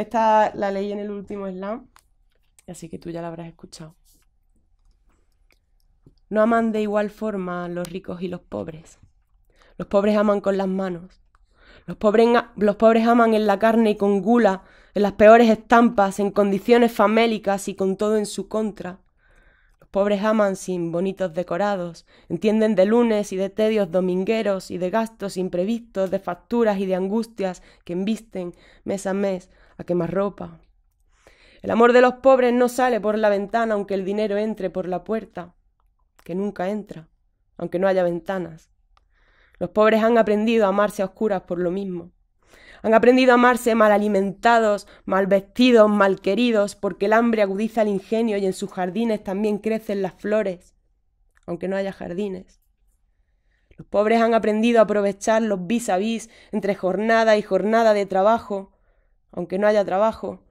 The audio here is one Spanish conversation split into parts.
Esta la ley en el último slam, así que tú ya la habrás escuchado. No aman de igual forma los ricos y los pobres. Los pobres aman con las manos. Los pobres, los pobres aman en la carne y con gula, en las peores estampas, en condiciones famélicas y con todo en su contra pobres aman sin bonitos decorados, entienden de lunes y de tedios domingueros y de gastos imprevistos, de facturas y de angustias que embisten mes a mes a quemar ropa. El amor de los pobres no sale por la ventana aunque el dinero entre por la puerta, que nunca entra, aunque no haya ventanas. Los pobres han aprendido a amarse a oscuras por lo mismo. Han aprendido a amarse mal alimentados, mal vestidos, mal queridos, porque el hambre agudiza el ingenio y en sus jardines también crecen las flores, aunque no haya jardines. Los pobres han aprendido a aprovechar los vis a vis entre jornada y jornada de trabajo, aunque no haya trabajo,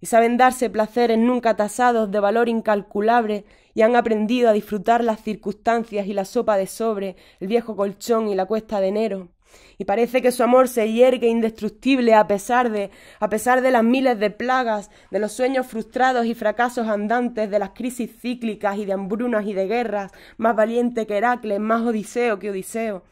y saben darse placeres nunca tasados de valor incalculable y han aprendido a disfrutar las circunstancias y la sopa de sobre, el viejo colchón y la cuesta de enero y parece que su amor se hiergue indestructible a pesar de, a pesar de las miles de plagas, de los sueños frustrados y fracasos andantes, de las crisis cíclicas y de hambrunas y de guerras, más valiente que Heracles, más Odiseo que Odiseo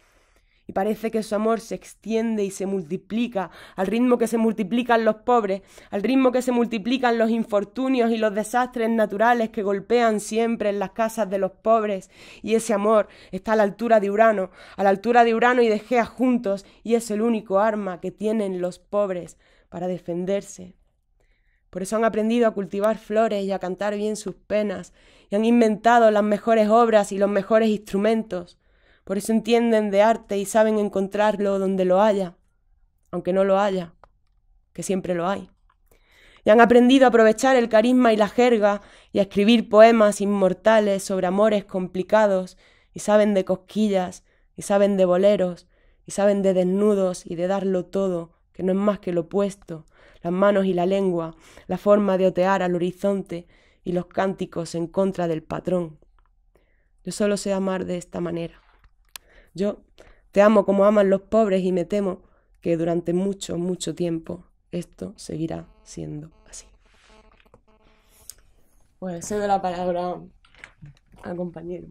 parece que su amor se extiende y se multiplica al ritmo que se multiplican los pobres, al ritmo que se multiplican los infortunios y los desastres naturales que golpean siempre en las casas de los pobres, y ese amor está a la altura de Urano, a la altura de Urano y de Gea juntos, y es el único arma que tienen los pobres para defenderse. Por eso han aprendido a cultivar flores y a cantar bien sus penas, y han inventado las mejores obras y los mejores instrumentos. Por eso entienden de arte y saben encontrarlo donde lo haya, aunque no lo haya, que siempre lo hay. Y han aprendido a aprovechar el carisma y la jerga y a escribir poemas inmortales sobre amores complicados y saben de cosquillas y saben de boleros y saben de desnudos y de darlo todo, que no es más que lo opuesto, las manos y la lengua, la forma de otear al horizonte y los cánticos en contra del patrón. Yo solo sé amar de esta manera. Yo te amo como aman los pobres y me temo que durante mucho, mucho tiempo esto seguirá siendo así. Pues cedo la palabra al compañero.